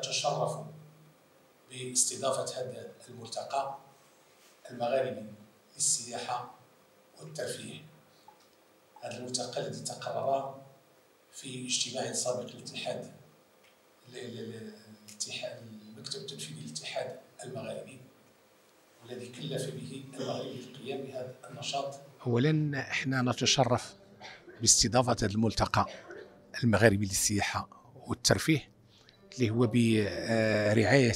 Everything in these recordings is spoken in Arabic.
نتشرف باستضافة هذا الملتقى المغاربي للسياحة والترفيه هذا الملتقى الذي تقرر في اجتماع سابق للاتحاد الاتحاد المكتب التنفيذي للاتحاد المغاربي والذي كلف به المغرب القيام بهذا النشاط اولا احنا نتشرف باستضافه هذا الملتقى المغاربي للسياحه والترفيه اللي هو برعايه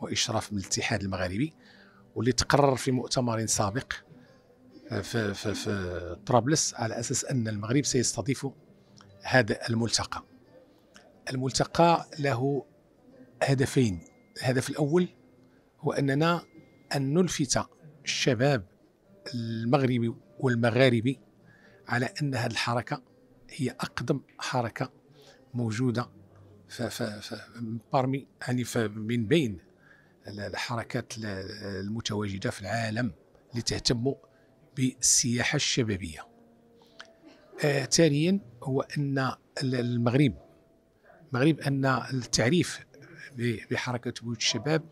واشراف من الاتحاد المغربي واللي تقرر في مؤتمر سابق في في في طرابلس على اساس ان المغرب سيستضيف هذا الملتقى. الملتقى له هدفين، الهدف الاول هو اننا ان نلفت الشباب المغربي والمغاربي على ان هذه الحركه هي اقدم حركه موجوده بارمي يعني من بين الحركات المتواجده في العالم اللي تهتم بالسياحه الشبابيه آه، ثانيا هو ان المغرب المغرب ان التعريف بحركه بيوت الشباب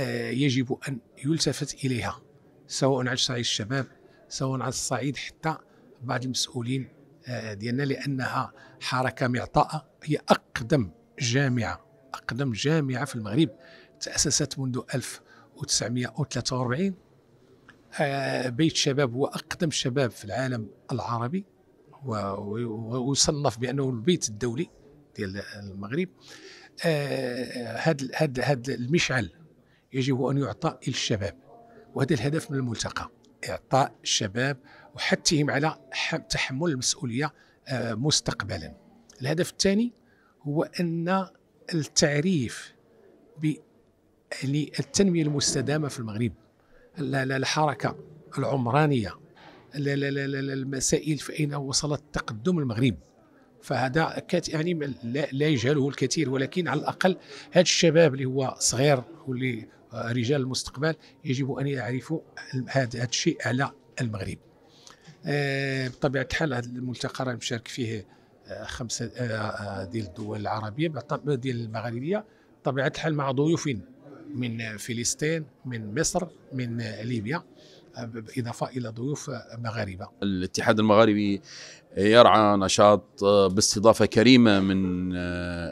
آه يجب ان يلتفت اليها سواء على صعيد الشباب سواء على الصعيد حتى بعض المسؤولين آه، ديالنا لانها حركه معطاءه هي اقدم جامعة أقدم جامعة في المغرب تأسست منذ 1943 آه، بيت شباب هو أقدم شباب في العالم العربي ويصنف بأنه البيت الدولي ديال المغرب هذا آه، هذا هذا المشعل يجب أن يعطى للشباب وهذا الهدف من الملتقى إعطاء الشباب وحثهم على تحمل المسؤولية آه، مستقبلا الهدف الثاني هو ان التعريف ب يعني التنميه المستدامه في المغرب الحركه العمرانيه المسائل فاين وصلت تقدم المغرب فهذا يعني لا يجهله الكثير ولكن على الاقل هذا الشباب اللي هو صغير واللي رجال المستقبل يجب ان يعرفوا هذا الشيء على المغرب آه، بطبيعه الحال هذا الملتقى راه مشارك فيه خمسه آه، آه، ديال الدول العربيه ديال المغربيه بطبيعه الحال مع ضيوف من فلسطين من مصر من ليبيا بالاضافه الى ضيوف مغاربه. الاتحاد المغاربي يرعى نشاط آه، باستضافه كريمه من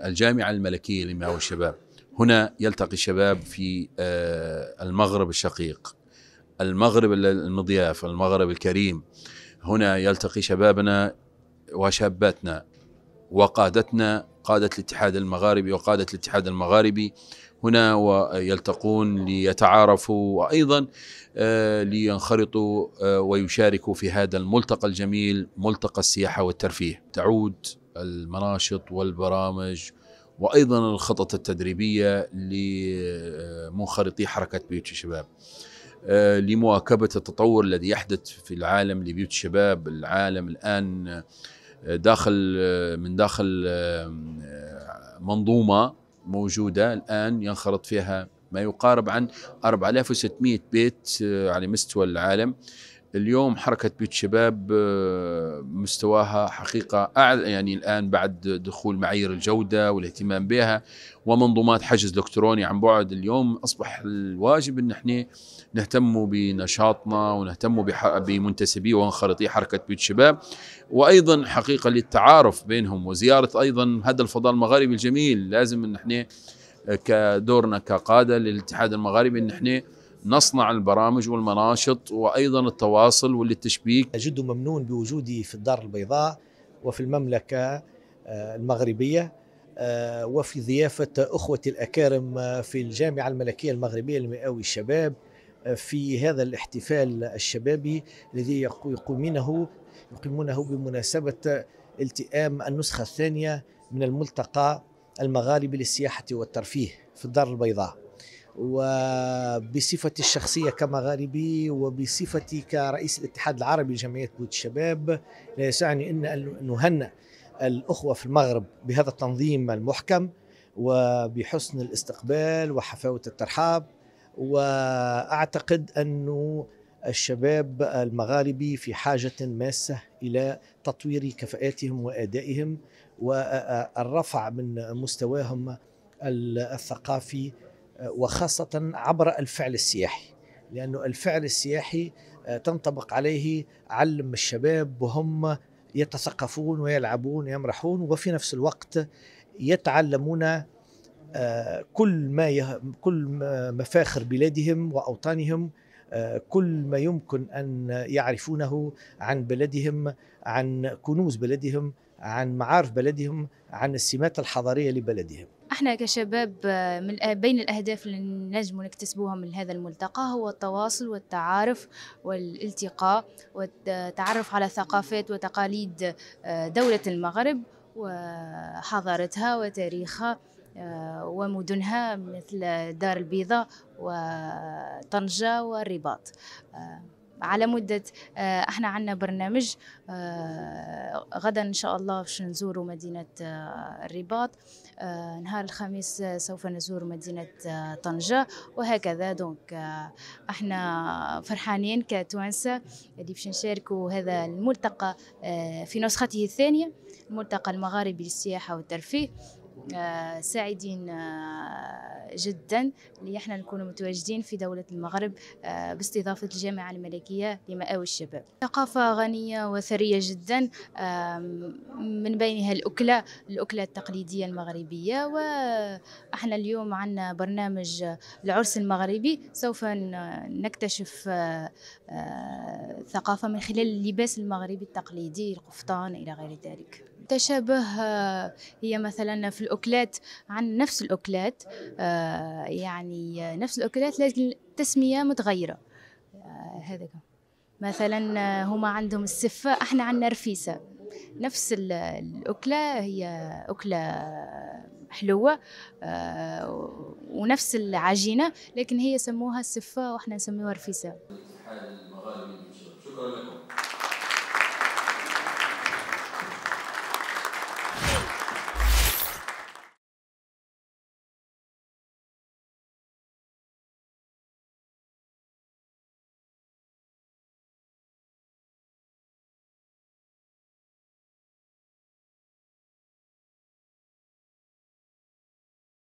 الجامعه الملكيه للمياه والشباب. هنا يلتقي الشباب في المغرب الشقيق. المغرب المضياف، المغرب الكريم. هنا يلتقي شبابنا وشاباتنا وقادتنا قادة الاتحاد المغاربي وقادة الاتحاد المغاربي هنا ويلتقون ليتعارفوا وأيضا آه، لينخرطوا آه، ويشاركوا في هذا الملتقى الجميل ملتقى السياحة والترفيه تعود المناشط والبرامج وأيضا الخطط التدريبية لمنخرطي حركة بيوت الشباب آه، لمواكبة التطور الذي يحدث في العالم لبيوت الشباب العالم الآن داخل من داخل منظومه موجوده الان ينخرط فيها ما يقارب عن 4600 بيت آه، على مستوى العالم اليوم حركة بيت شباب آه، مستواها حقيقة أعلى يعني الآن بعد دخول معايير الجودة والاهتمام بها ومنظومات حجز إلكتروني عن بعد اليوم أصبح الواجب أن احنا نهتم بنشاطنا ونهتم بمنتسبي وانخرطي حركة بيت شباب وأيضا حقيقة للتعارف بينهم وزيارة أيضا هذا الفضاء المغاربي الجميل لازم أن احنا آه، كدورنا كقادة للاتحاد المغاربي أن احنا نصنع البرامج والمناشط وايضا التواصل والتشبيك التشبيك جد ممنون بوجودي في الدار البيضاء وفي المملكه آه، المغربيه آه، وفي ضيافه اخوتي الاكارم آه، في الجامعه الملكيه المغربيه لمئاوي الشباب في هذا الاحتفال الشبابي الذي يقيمونه يقيمونه بمناسبه التئام النسخه الثانيه من الملتقى المغاربي للسياحه والترفيه في الدار البيضاء وبصفتي الشخصية كمغاربي وبصفتي كرئيس الاتحاد العربي لجمعية بوت الشباب لا يسعني إن أن نهنئ الأخوة في المغرب بهذا التنظيم المحكم وبحسن الاستقبال وحفاوة الترحاب وأعتقد أنه الشباب المغاربي في حاجة ماسة إلى تطوير كفاءاتهم وأدائهم والرفع من مستواهم الثقافي وخاصة عبر الفعل السياحي لأنه الفعل السياحي آه، تنطبق عليه علم الشباب وهم يتثقفون ويلعبون ويمرحون وفي نفس الوقت يتعلمون آه، كل ما كل مفاخر بلادهم واوطانهم آه، كل ما يمكن ان يعرفونه عن بلدهم عن كنوز بلدهم عن معارف بلدهم عن السمات الحضاريه لبلدهم احنا كشباب آه، من بين الاهداف اللي نجم نكتسبوها من هذا الملتقى هو التواصل والتعارف والالتقاء والتعرف على ثقافات وتقاليد آه، دولة المغرب وحضارتها وتاريخها آه، ومدنها مثل دار البيضاء وطنجة والرباط على مدة آه، احنا عندنا برنامج آه، غدا ان شاء الله باش نزوروا مدينة آه، الرباط نهار الخميس سوف نزور مدينة طنجة وهكذا دونك احنا فرحانين كتوانسة اللي باش نشاركوا هذا الملتقى في نسخته الثانية الملتقى المغاربي للسياحة والترفيه آه، سعيدين آه، جدا اللي احنا نكون متواجدين في دولة المغرب آه، باستضافة الجامعة الملكية لمآوي الشباب ثقافة غنية وثرية جدا من بينها الأكلة الأكلة التقليدية المغربية وإحنا اليوم عندنا برنامج العرس المغربي سوف نكتشف ثقافة من خلال اللباس المغربي التقليدي القفطان إلى غير ذلك تشابه هي مثلا في الأكلات عن نفس الأكلات آه، يعني نفس الأكلات لكن التسمية متغيرة آه، هذا مثلا آه، هما عندهم السفة احنا عندنا رفيسة نفس الأكلة هي أكلة حلوة ونفس العجينة لكن هي سموها السفة واحنا نسميها رفيسة شكرا لكم